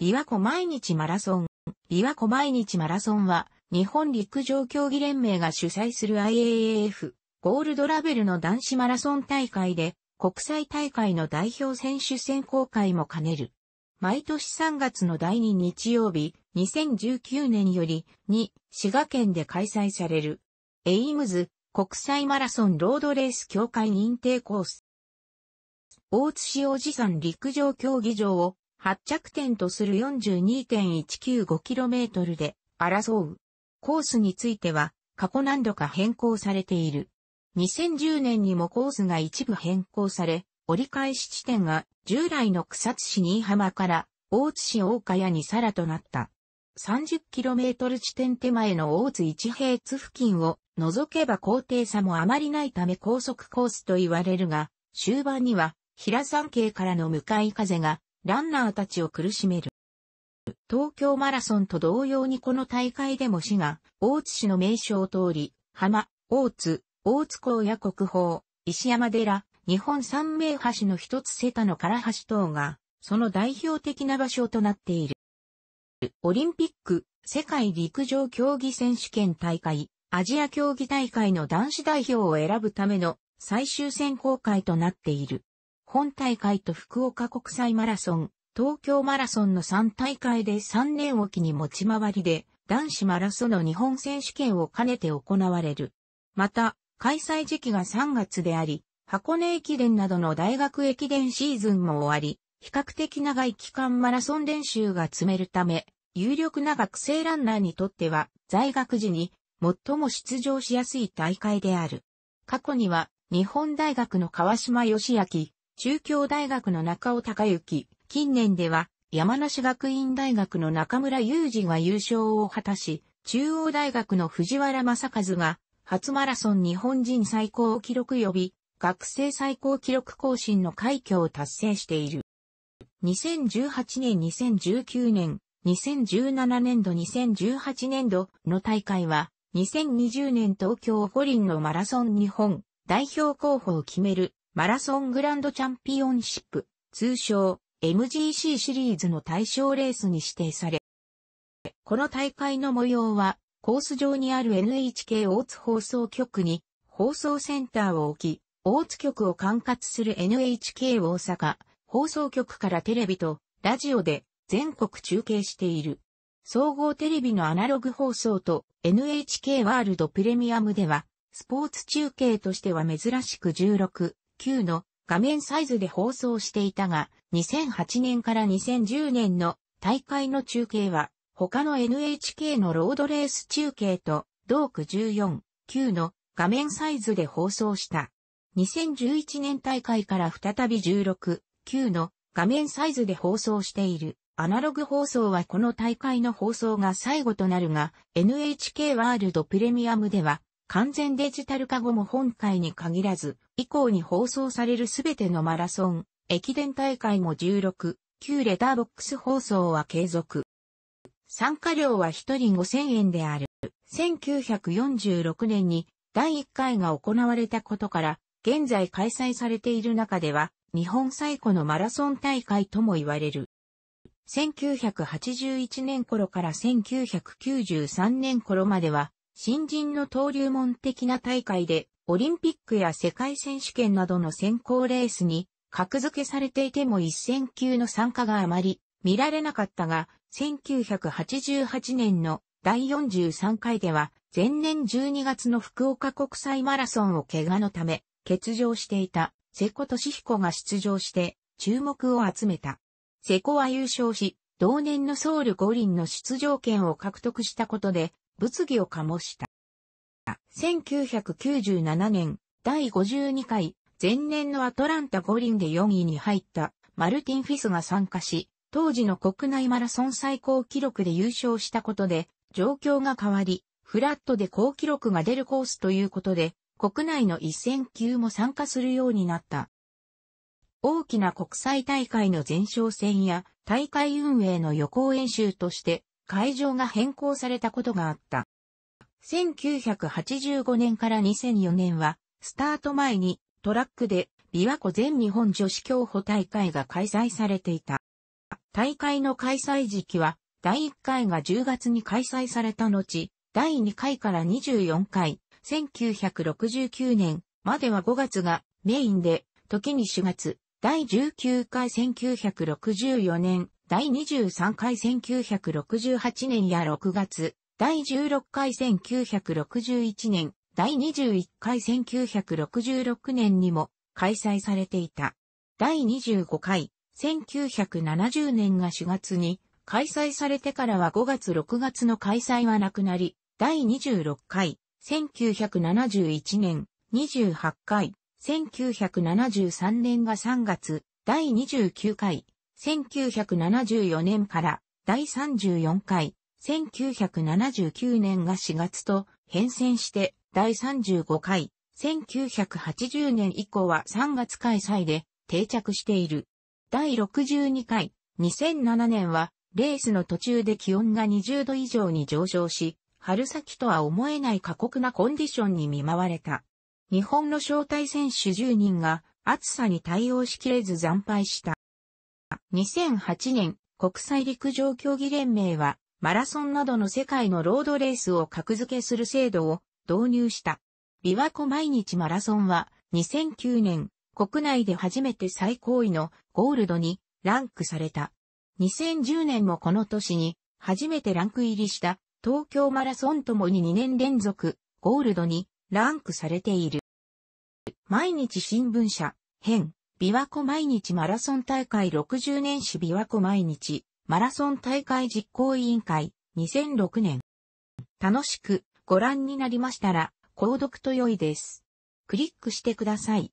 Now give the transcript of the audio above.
琵琶湖毎日マラソン。琵琶湖毎日マラソンは、日本陸上競技連盟が主催する IAAF、ゴールドラベルの男子マラソン大会で、国際大会の代表選手選考会も兼ねる。毎年3月の第2日曜日、2019年より、2、滋賀県で開催される。エイムズ、国際マラソンロードレース協会認定コース。大津市おじさん陸上競技場を発着点とする 42.195km で争う。コースについては過去何度か変更されている。2010年にもコースが一部変更され、折り返し地点が従来の草津市新居浜から大津市大谷にさらとなった。30km 地点手前の大津一平津付近を除けば高低差もあまりないため高速コースと言われるが、終盤には平山系からの向かい風がランナーたちを苦しめる。東京マラソンと同様にこの大会でも市が、大津市の名称を通り、浜、大津、大津港や国宝、石山寺、日本三名橋の一つ瀬田の唐橋等が、その代表的な場所となっている。オリンピック、世界陸上競技選手権大会、アジア競技大会の男子代表を選ぶための最終選考会となっている。本大会と福岡国際マラソン、東京マラソンの3大会で3年おきに持ち回りで、男子マラソンの日本選手権を兼ねて行われる。また、開催時期が3月であり、箱根駅伝などの大学駅伝シーズンも終わり、比較的長い期間マラソン練習が積めるため、有力な学生ランナーにとっては、在学時に最も出場しやすい大会である。過去には、日本大学の川島義明、中京大学の中尾隆之、近年では山梨学院大学の中村雄二が優勝を果たし、中央大学の藤原正和が初マラソン日本人最高記録及び学生最高記録更新の快挙を達成している。2018年2019年、2017年度2018年度の大会は2020年東京五輪のマラソン日本代表候補を決めるマラソングランドチャンピオンシップ、通称 MGC シリーズの対象レースに指定され、この大会の模様は、コース上にある NHK 大津放送局に放送センターを置き、大津局を管轄する NHK 大阪放送局からテレビとラジオで全国中継している。総合テレビのアナログ放送と NHK ワールドプレミアムでは、スポーツ中継としては珍しく16 9の画面サイズで放送していたが、2008年から2010年の大会の中継は、他の NHK のロードレース中継と、同区14、9の画面サイズで放送した。2011年大会から再び16、9の画面サイズで放送している。アナログ放送はこの大会の放送が最後となるが、NHK ワールドプレミアムでは完全デジタル化後も本会に限らず、以降に放送されるすべてのマラソン、駅伝大会も16、旧レターボックス放送は継続。参加料は1人5000円である。1946年に第1回が行われたことから、現在開催されている中では、日本最古のマラソン大会とも言われる。1981年頃から1993年頃までは、新人の登竜門的な大会で、オリンピックや世界選手権などの選考レースに、格付けされていても一戦級の参加があまり見られなかったが、1988年の第43回では、前年12月の福岡国際マラソンを怪我のため、欠場していた瀬古俊彦が出場して、注目を集めた。瀬古は優勝し、同年のソウル五輪の出場権を獲得したことで、物議を醸した。1997年、第52回、前年のアトランタ五輪で4位に入ったマルティン・フィスが参加し、当時の国内マラソン最高記録で優勝したことで、状況が変わり、フラットで高記録が出るコースということで、国内の一戦級も参加するようになった。大きな国際大会の前哨戦や大会運営の予行演習として会場が変更されたことがあった。1985年から2004年は、スタート前にトラックで琵琶湖全日本女子競歩大会が開催されていた。大会の開催時期は、第1回が10月に開催された後、第2回から24回、1969年までは5月がメインで、時に4月、第19回1964年第23回1968年や6月、第16回1961年、第21回1966年にも開催されていた。第25回、1970年が4月に開催されてからは5月6月の開催はなくなり、第26回、1971年、28回、1973年が3月、第29回、1974年から第34回、1979年が4月と変遷して第35回、1980年以降は3月開催で定着している。第62回、2007年はレースの途中で気温が20度以上に上昇し、春先とは思えない過酷なコンディションに見舞われた。日本の招待選手10人が暑さに対応しきれず惨敗した。2008年、国際陸上競技連盟は、マラソンなどの世界のロードレースを格付けする制度を導入した。琵琶湖毎日マラソンは、2009年、国内で初めて最高位のゴールドにランクされた。2010年もこの年に、初めてランク入りした東京マラソンともに2年連続ゴールドにランクされている。毎日新聞社、編、琵琶湖毎日マラソン大会60年史琵琶湖毎日マラソン大会実行委員会2006年。楽しくご覧になりましたら、購読と良いです。クリックしてください。